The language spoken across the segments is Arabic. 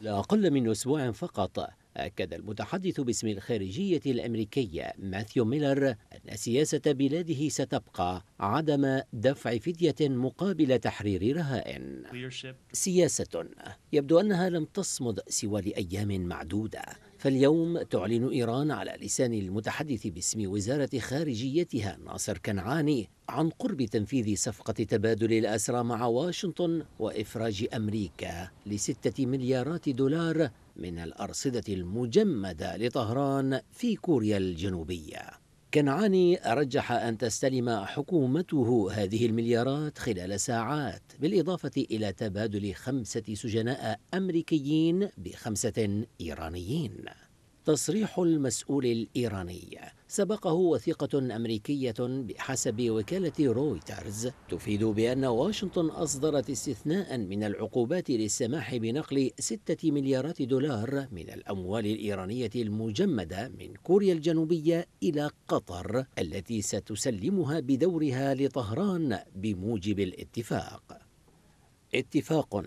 لأقل أقل من أسبوع فقط أكد المتحدث باسم الخارجية الأمريكية ماثيو ميلر أن سياسة بلاده ستبقى عدم دفع فدية مقابل تحرير رهائن سياسة يبدو أنها لم تصمد سوى لأيام معدودة فاليوم تعلن إيران على لسان المتحدث باسم وزارة خارجيتها ناصر كنعاني عن قرب تنفيذ صفقة تبادل الأسرى مع واشنطن وإفراج أمريكا لستة مليارات دولار من الأرصدة المجمدة لطهران في كوريا الجنوبية كنعاني رجح أن تستلم حكومته هذه المليارات خلال ساعات بالإضافة إلى تبادل خمسة سجناء أمريكيين بخمسة إيرانيين تصريح المسؤول الإيراني سبقه وثيقة أمريكية بحسب وكالة رويترز تفيد بأن واشنطن أصدرت استثناء من العقوبات للسماح بنقل ستة مليارات دولار من الأموال الإيرانية المجمدة من كوريا الجنوبية إلى قطر التي ستسلمها بدورها لطهران بموجب الاتفاق اتفاق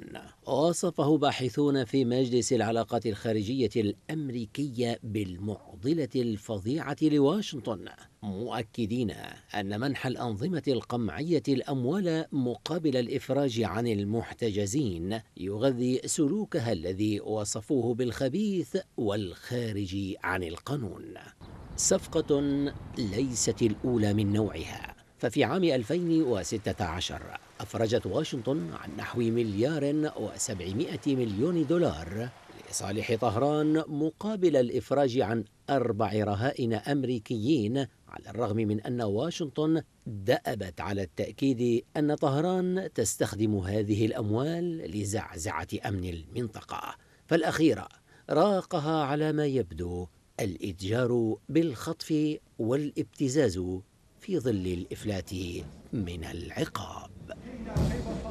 وصفه باحثون في مجلس العلاقات الخارجيه الامريكيه بالمعضله الفظيعه لواشنطن مؤكدين ان منح الانظمه القمعيه الاموال مقابل الافراج عن المحتجزين يغذي سلوكها الذي وصفوه بالخبيث والخارج عن القانون صفقه ليست الاولى من نوعها ففي عام 2016 أفرجت واشنطن عن نحو مليار و700 مليون دولار لصالح طهران مقابل الإفراج عن أربع رهائن أمريكيين على الرغم من أن واشنطن دأبت على التأكيد أن طهران تستخدم هذه الأموال لزعزعة أمن المنطقة فالأخيرة راقها على ما يبدو الاتجار بالخطف والابتزاز في ظل الإفلات من العقاب